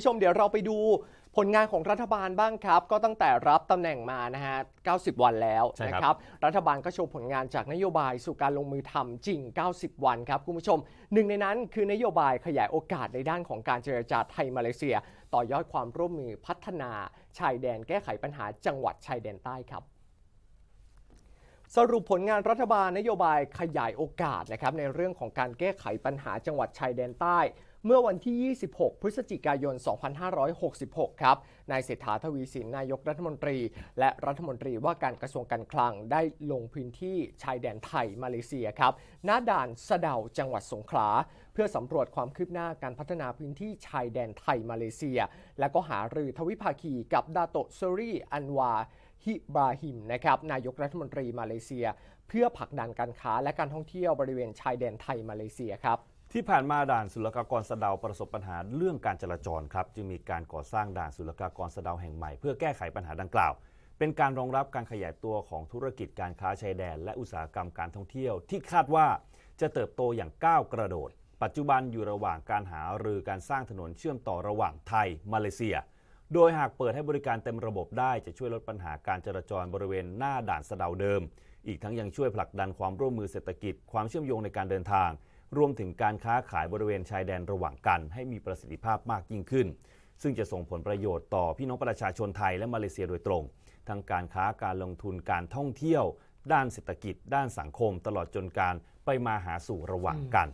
ผู้ชมเดี๋ยวเราไปดูผลงานของรัฐบาลบ้างครับ ก็ตั้งแต่รับตำแหน่งมานะฮะ90 วันแล้วนะครับรัฐบาลก็โชว์ผลงานจากนโยบายสู่การลงมือทำจริง 90 วันครับคุณผู้ชมหนึ่งในนั้นคือนโยบายขยายโอกาสในด้านของการเจรจาไทยมาเลเซีย ต่อยอดความร่วมมือพัฒนาชายแดนแก้ไขปัญหาจังหวัดชายแดนใต้ครับสรุปผลงานรัฐบาลนโยบายขยายโอกาสนะครับในเรื่องของการแก้ไขปัญหาจังหวัดชายแดนใต้เมื่อวันที่ 26 พฤศจิกายน 2566 ครับ นายเศรษฐาทวีสิน นายกรัฐมนตรี และรัฐมนตรีว่าการกระทรวงการคลังได้ลงพื้นที่ชายแดนไทยมาเลเซียครับหน้าด่านสะเดา จังหวัดสงขลา เพื่อสำรวจความคืบหน้าการพัฒนาพื้นที่ชายแดนไทยมาเลเซีย และก็หารือทวิภาคีกับ ดาโตซอรี อันวาฮิบราฮิม นะครับ นายกรัฐมนตรีมาเลเซีย เพื่อผลักดันการค้า และการท่องเที่ยวบริเวณชายแดนไทยมาเลเซียครับที่ผ่านมาด่านศุลกากรสะเดาประสบปัญหาเรื่องการจราจรครับจึงมีการก่อสร้างด่านศุลกากรสะเดาแห่งใหม่เพื่อแก้ไขปัญหาดังกล่าว เป็นการรองรับการขยายตัวของธุรกิจการค้าชายแดนและอุตสาหกรรมการท่องเที่ยว ที่คาดว่าจะเติบโตอย่างก้าวกระโดดปัจจุบันอยู่ระหว่างการหารือการสร้างถนนเชื่อมต่อระหว่างไทยมาเลเซีย โดยหากเปิดให้บริการเต็มระบบได้จะช่วยลดปัญหาการจราจรบริเวณหน้าด่านสะเดาเดิม อีกทั้งยังช่วยผลักดันความร่วมมือเศรษฐกิจ ความเชื่อมโยงในการเดินทางรวมถึงการค้าขายบริเวณชายแดนระหว่างกัน ให้มีประสิทธิภาพมากยิ่งขึ้น ซึ่งจะส่งผลประโยชน์ต่อพี่น้องประชาชนไทยและมาเลเซียโดยตรง ทั้งการค้าการลงทุนการท่องเที่ยว ด้านเศรษฐกิจ ด้านสังคมตลอดจนการไปมาหาสู่ระหว่างกัน